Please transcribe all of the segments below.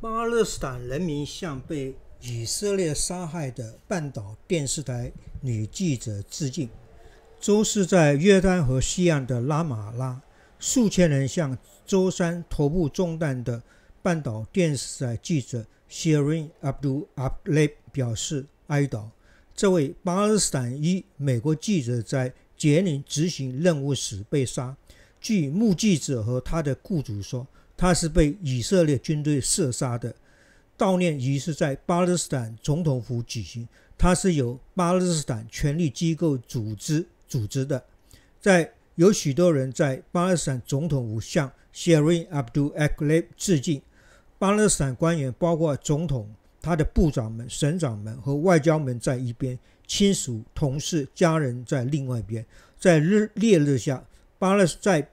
巴勒斯坦人民向被以色列杀害的半岛电视台女记者致敬。周四在约旦河西岸的拉马拉，数千人向周三头部中弹的半岛电视台记者 s h e e r i n a b d u l a l e e 表示哀悼。这位巴勒斯坦裔美国记者在杰宁执行任务时被杀。据目击者和他的雇主说。他是被以色列军队射杀的。悼念仪式在巴勒斯坦总统府举行，它是由巴勒斯坦权力机构组织组织的。在有许多人在巴勒斯坦总统府向 s h e r i n a b d u l a k l a f 致敬。巴勒斯坦官员，包括总统、他的部长们、省长们和外交们在一边，亲属、同事、家人在另外一边。在日烈日下，巴勒斯在。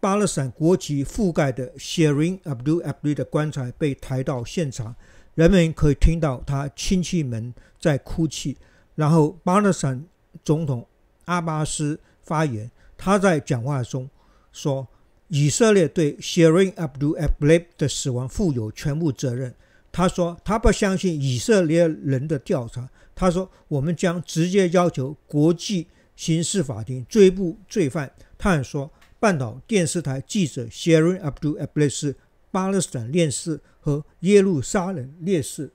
巴勒斯坦国旗覆盖的 s h e r i n Abdul Ablip 的棺材被抬到现场，人们可以听到他亲戚们在哭泣。然后巴勒斯坦总统阿巴斯发言，他在讲话中说：“以色列对 s h e r i n Abdul a b l i 的死亡负有全部责任。”他说：“他不相信以色列人的调查。”他说：“我们将直接要求国际刑事法庭追捕罪犯。”他还说。半岛电视台记者 Sharon Abdul Abbas，巴勒斯坦烈士和耶路撒冷烈士。